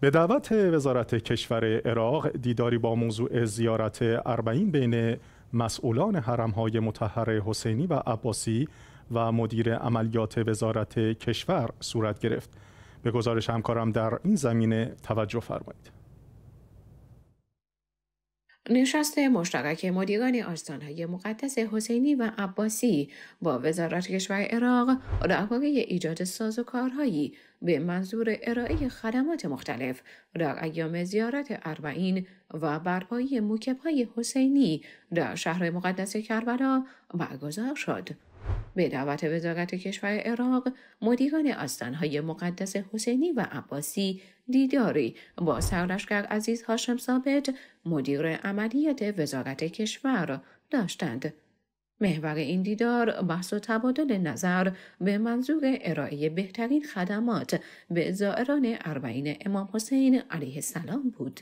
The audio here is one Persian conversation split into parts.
به دعوت وزارت کشور عراق دیداری با موضوع زیارت اربعین بین مسئولان حرمهای متحر حسینی و عباسی و مدیر عملیات وزارت کشور صورت گرفت به گزارش همکارم در این زمینه توجه فرمایید نشست مشترک مدیران آستانهای مقدس حسینی و عباسی با وزارت کشور عراق درباره ایجاد ساز و کارهایی به منظور ارائه خدمات مختلف در ایام زیارت اربعین و برپایی موکبهای حسینی در شهر مقدس کربلا برگزار شد به دعوت وزارت کشور عراق مدیران آستانهای مقدس حسینی و عباسی دیداری با سرلشکر عزیز هاشم ثابت مدیر عملیات وزارت کشور داشتند محور این دیدار بحث و تبادل نظر به منظور ارائه بهترین خدمات به زائران اربعین امام حسین علیه السلام بود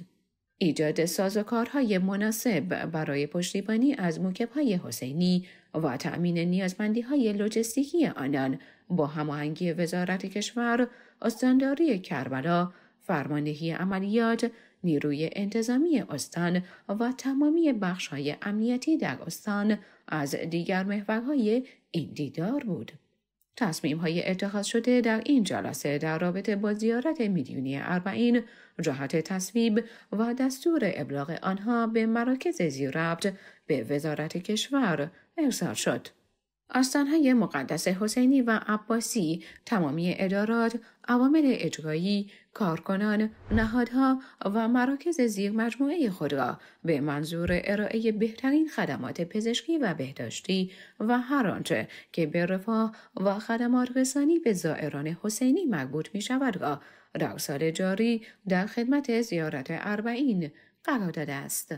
ایجاد سازوکارهای مناسب برای پشتیبانی از های حسینی و تأمین نیازمندی های لوجستیکی آنان با هماهنگی وزارت کشور، استانداری کربلا، فرماندهی عملیات، نیروی انتظامی استان و تمامی بخش امنیتی در استان از دیگر محورهای این دیدار بود. تصمیم های اتخاذ شده در این جلسه در رابطه با زیارت میلیونی اربعین جهت تصویب و دستور ابلاغ آنها به مراکز زیربط به وزارت کشور ارسال شد. آستانهای مقدس حسینی و عباسی، تمامی ادارات، عوامل اجرایی، کارکنان، نهادها و مراکز زیر مجموعه خود را به منظور ارائه بهترین خدمات پزشکی و بهداشتی و هر آنچه که به رفاه و خدمات رسانی به زائران حسینی مربوط می شود را در سال جاری در خدمت زیارت اربعین قرار داده است.